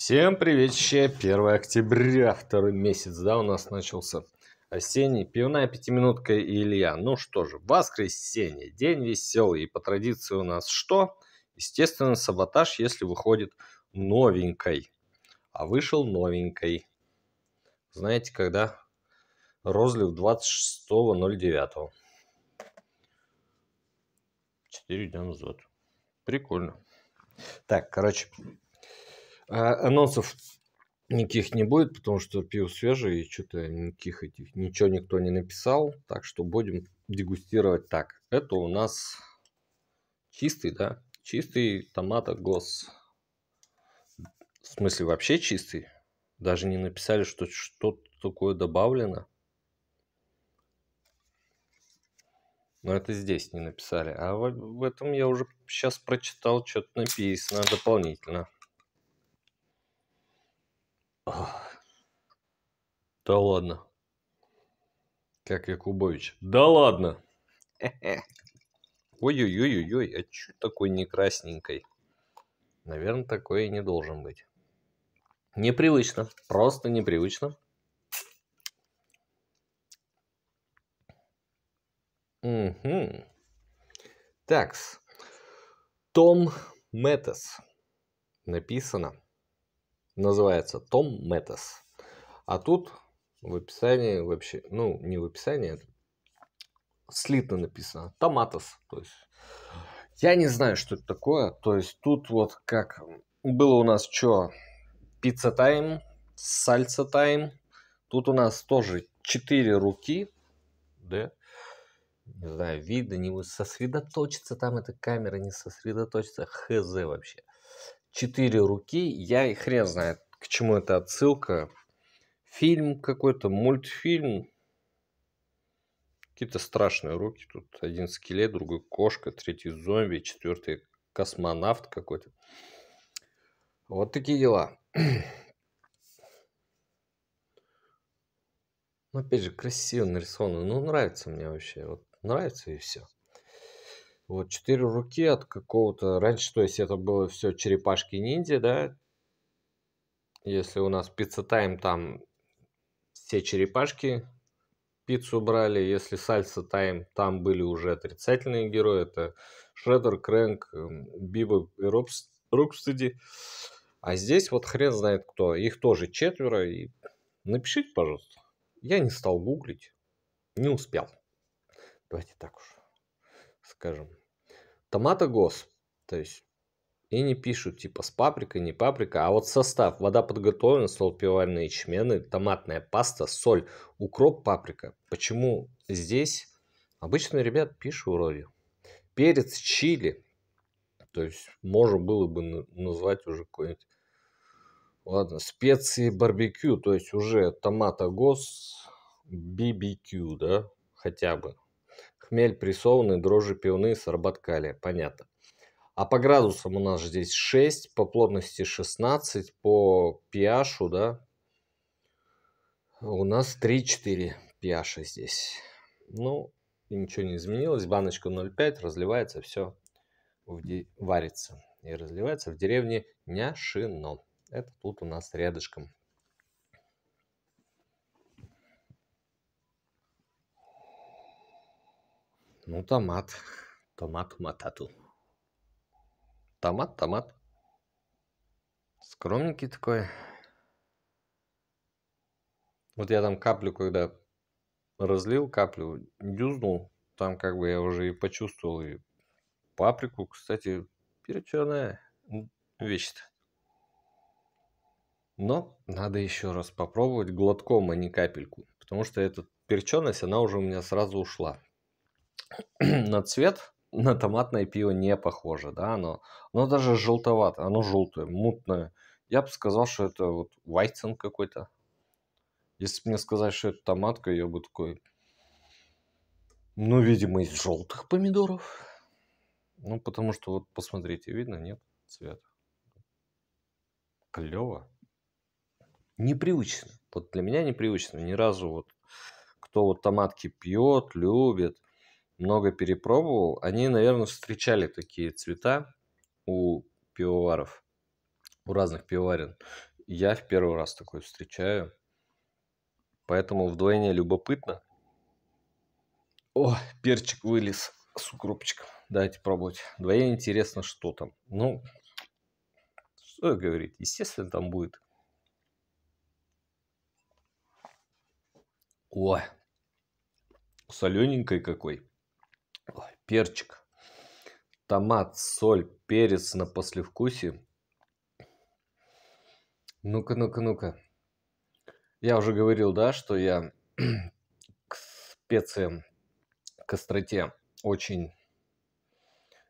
Всем привет, ще 1 октября, второй месяц, да, у нас начался осенний. Пивная пятиминутка и Илья. Ну что же, воскресенье, день веселый. И по традиции у нас что? Естественно, саботаж, если выходит новенькой. А вышел новенькой. Знаете, когда? Розлив 26.09. Четыре дня назад. Прикольно. Так, короче, а, анонсов никаких не будет, потому что пиво свежее и что-то никаких этих, ничего никто не написал. Так что будем дегустировать так. Это у нас чистый, да? Чистый томата гос. В смысле вообще чистый? Даже не написали, что что-то такое добавлено. Но это здесь не написали. А в, в этом я уже сейчас прочитал, что-то написано дополнительно. Да ладно. Как Якубович. Да ладно. Ой-ой-ой-ой, а чё такой не красненькой? Наверное, такое и не должен быть. Непривычно, просто непривычно. Угу. Такс. Том Мэттес. Написано называется Том Matters. А тут в описании вообще, ну не в описании, слитно написано Томатос. То есть я не знаю, что это такое. То есть тут вот как было у нас что, пицца тайм, сальса тайм. Тут у нас тоже четыре руки, да, не знаю, видно, не сосредоточится там эта камера, не сосредоточится, хз вообще четыре руки. Я и хрен знает, к чему это отсылка. Фильм какой-то, мультфильм. Какие-то страшные руки. Тут один скелет, другой кошка, третий зомби, четвертый космонавт какой-то. Вот такие дела. Ну, опять же, красиво нарисовано. Ну, нравится мне вообще. Вот нравится и все. Вот четыре руки от какого-то... Раньше, то есть, это было все черепашки-ниндзя, да? Если у нас пицца тайм, там все черепашки пиццу брали. Если сальса тайм, там были уже отрицательные герои. Это Шреддер, Крэнк, эм, Биба и Робс... Рокстеди. А здесь вот хрен знает кто. Их тоже четверо. И... Напишите, пожалуйста. Я не стал гуглить. Не успел. Давайте так уж скажем томата гос. То есть и не пишут типа с паприкой, не паприка, а вот состав. Вода подготовлена, сол, пивальные ячмены, томатная паста, соль, укроп, паприка. Почему здесь? Обычно ребят пишут вроде. Перец, чили. То есть можно было бы назвать уже какой-нибудь Ладно, специи барбекю, то есть уже томата гос, BBQ, да, хотя бы хмель прессованный, дрожжи пивные, сарбаткали, понятно. А по градусам у нас здесь 6, по плотности 16, по pH, да, у нас 3-4 pH здесь. Ну, и ничего не изменилось, баночка 0,5, разливается, все варится. И разливается в деревне Няшино. Это тут у нас рядышком. Ну, томат. Томат матату. Томат, томат. Скромненький такой. Вот я там каплю, когда разлил каплю, дюзнул, там как бы я уже и почувствовал и паприку, кстати, перченая вещь-то. Но надо еще раз попробовать глотком, а не капельку, потому что эта перченость, она уже у меня сразу ушла. на цвет на томатное пиво не похоже, да, оно, оно даже желтовато, оно желтое, мутное. Я бы сказал, что это вот вайцен какой-то. Если бы мне сказать, что это томатка, я бы такой, ну, видимо, из желтых помидоров. Ну, потому что вот посмотрите, видно, нет цвета. Клево. Непривычно. Вот для меня непривычно. Ни разу вот кто вот томатки пьет, любит – много перепробовал. Они, наверное, встречали такие цвета у пивоваров, у разных пивоварен. Я в первый раз такой встречаю. Поэтому вдвойне любопытно. О, перчик вылез с укропчиком. Давайте пробовать. Вдвойне интересно, что там. Ну, что говорить, естественно, там будет. О, солененькой какой перчик, томат, соль, перец на послевкусие. Ну-ка, ну-ка, ну-ка. Я уже говорил, да, что я к специям, к остроте очень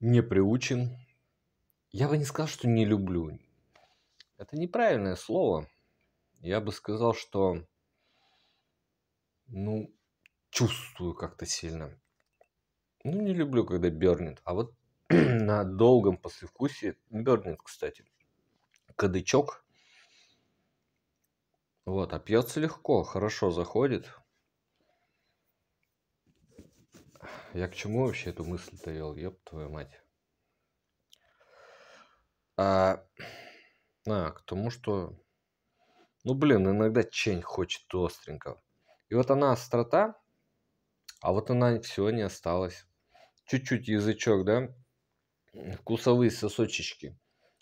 не приучен. Я бы не сказал, что не люблю. Это неправильное слово. Я бы сказал, что ну, чувствую как-то сильно. Ну, не люблю, когда бернет. А вот на долгом послевкусии бернет, кстати. Кадычок. Вот, а пьется легко, хорошо заходит. Я к чему вообще эту мысль-то вел, ёб твою мать. А, а, к тому, что... Ну, блин, иногда чень хочет остренького. И вот она острота, а вот она всего не осталась чуть-чуть язычок, да, вкусовые сосочечки,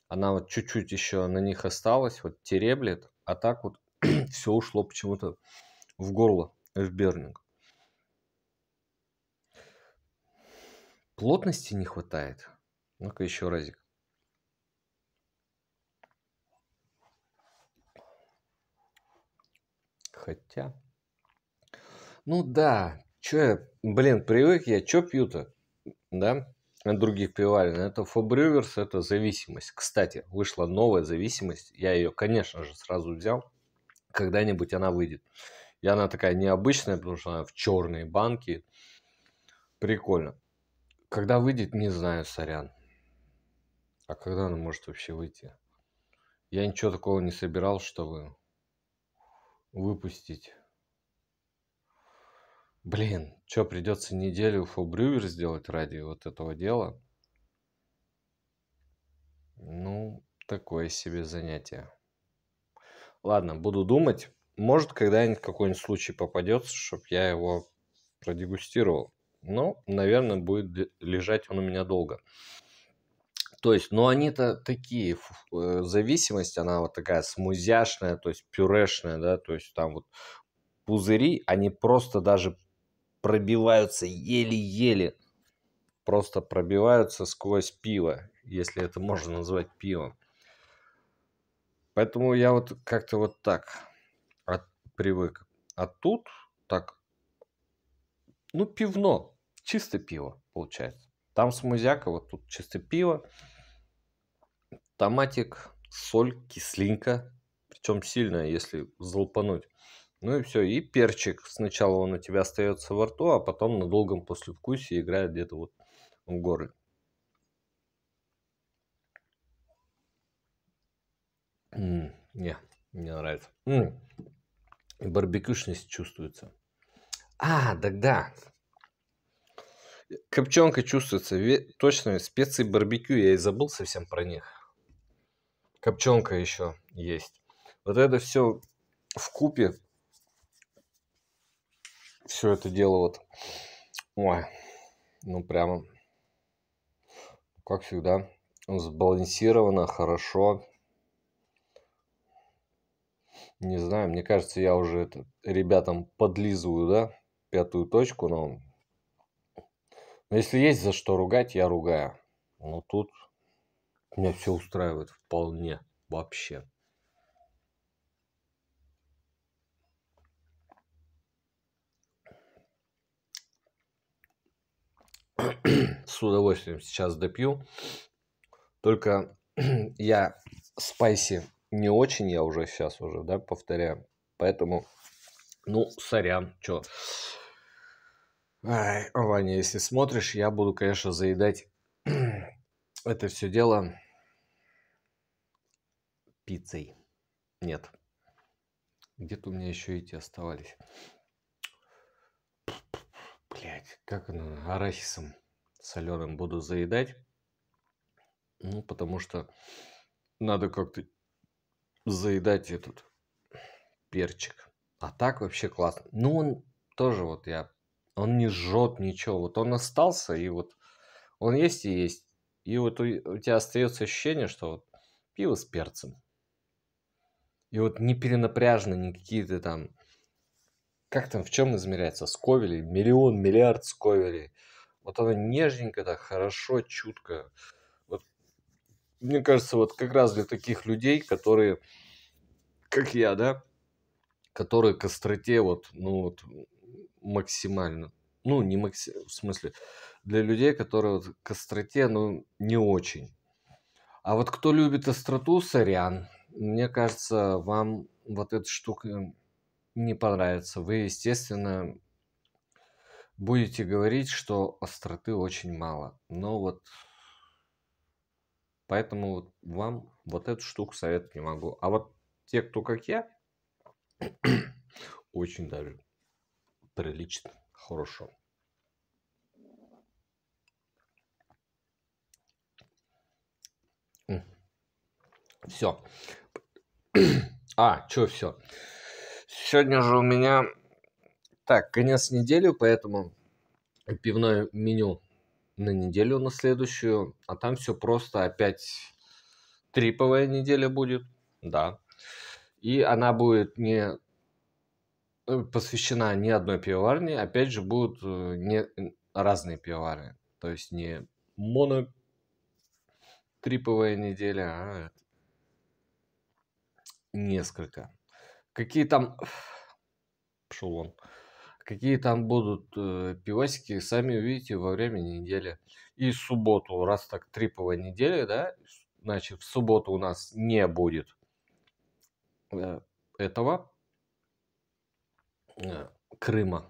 она вот чуть-чуть еще на них осталась, вот тереблет, а так вот все ушло почему-то в горло, в бернинг. Плотности не хватает. Ну-ка еще разик. Хотя... Ну да, чё я, блин, привык я, чё пью-то? да, от других пиварен. Это Фобрюверс, это зависимость. Кстати, вышла новая зависимость. Я ее, конечно же, сразу взял. Когда-нибудь она выйдет. И она такая необычная, потому что она в черные банки. Прикольно. Когда выйдет, не знаю, сорян. А когда она может вообще выйти? Я ничего такого не собирал, чтобы выпустить. Блин, что, придется неделю фул брювер сделать ради вот этого дела? Ну, такое себе занятие. Ладно, буду думать. Может, когда-нибудь какой-нибудь случай попадется, чтобы я его продегустировал. Но, ну, наверное, будет лежать он у меня долго. То есть, ну они-то такие, э, зависимость, она вот такая смузяшная, то есть пюрешная, да, то есть там вот пузыри, они просто даже пробиваются еле-еле. Просто пробиваются сквозь пиво, если это можно назвать пивом. Поэтому я вот как-то вот так от, привык. А тут так, ну, пивно, чисто пиво получается. Там смузяка, вот тут чисто пиво, томатик, соль, кислинка, причем сильная, если залпануть. Ну и все, и перчик. Сначала он у тебя остается во рту, а потом на долгом послевкусии играет где-то вот в горле. М-м, не, мне нравится. М-м, барбекюшность чувствуется. А, тогда. Копченка чувствуется. Ве- точно, специи барбекю, я и забыл совсем про них. Копченка еще есть. Вот это все в купе все это дело вот. Ой, ну прямо, как всегда, сбалансировано, хорошо. Не знаю, мне кажется, я уже это ребятам подлизываю, да, пятую точку, но... но если есть за что ругать, я ругаю. Но тут меня все устраивает вполне вообще. с удовольствием сейчас допью. Только я спайси не очень, я уже сейчас уже, да, повторяю. Поэтому, ну, сорян, чё. Ай, Ваня, если смотришь, я буду, конечно, заедать это все дело пиццей. Нет. Где-то у меня еще эти оставались. Блять, как оно? Арахисом соленым буду заедать. Ну, потому что надо как-то заедать этот перчик. А так вообще классно. Ну, он тоже вот я... Он не жжет ничего. Вот он остался, и вот он есть и есть. И вот у, у тебя остается ощущение, что вот пиво с перцем. И вот не перенапряжно, никакие какие там... Как там, в чем измеряется? Сковели? Миллион, миллиард сковелей. Вот она нежненькая, так хорошо, чутко. Вот, мне кажется, вот как раз для таких людей, которые, как я, да, которые к остроте вот, ну вот, максимально. Ну, не максимально, в смысле, для людей, которые вот к остроте, ну, не очень. А вот кто любит остроту, сорян. Мне кажется, вам вот эта штука не понравится. Вы, естественно, будете говорить, что остроты очень мало. Но вот поэтому вот вам вот эту штуку совет не могу. А вот те, кто как я, очень даже прилично, хорошо. Все. А, что все? Сегодня же у меня так, конец недели, поэтому пивное меню на неделю, на следующую. А там все просто опять триповая неделя будет. Да. И она будет не э, посвящена ни одной пивоварне. Опять же, будут э, не разные пивовары, То есть не моно триповая неделя, а несколько. Какие там... Пошел он. Какие там будут э, пивасики, сами увидите во время недели. И субботу, раз так триповая неделя, да, значит, в субботу у нас не будет э, этого э, Крыма.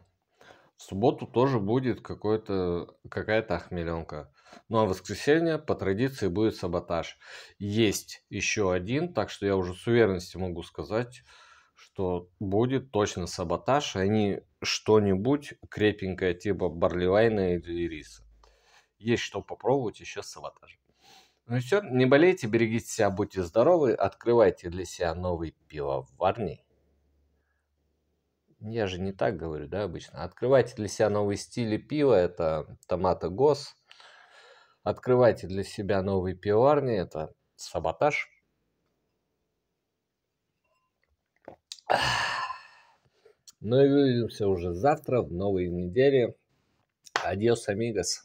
В субботу тоже будет какой-то, какая-то охмеленка. Ну а в воскресенье по традиции будет саботаж. Есть еще один, так что я уже с уверенностью могу сказать, что будет точно саботаж. Они что-нибудь крепенькое, типа барлилайна или риса. Есть что попробовать еще с салатажем. Ну все, не болейте, берегите себя, будьте здоровы, открывайте для себя новый пивоварни. Я же не так говорю, да, обычно. Открывайте для себя новые стили пива, это томата гос. Открывайте для себя новые пивоварни, это саботаж. Ах. Ну и увидимся уже завтра в новой неделе. Адьос, амигос.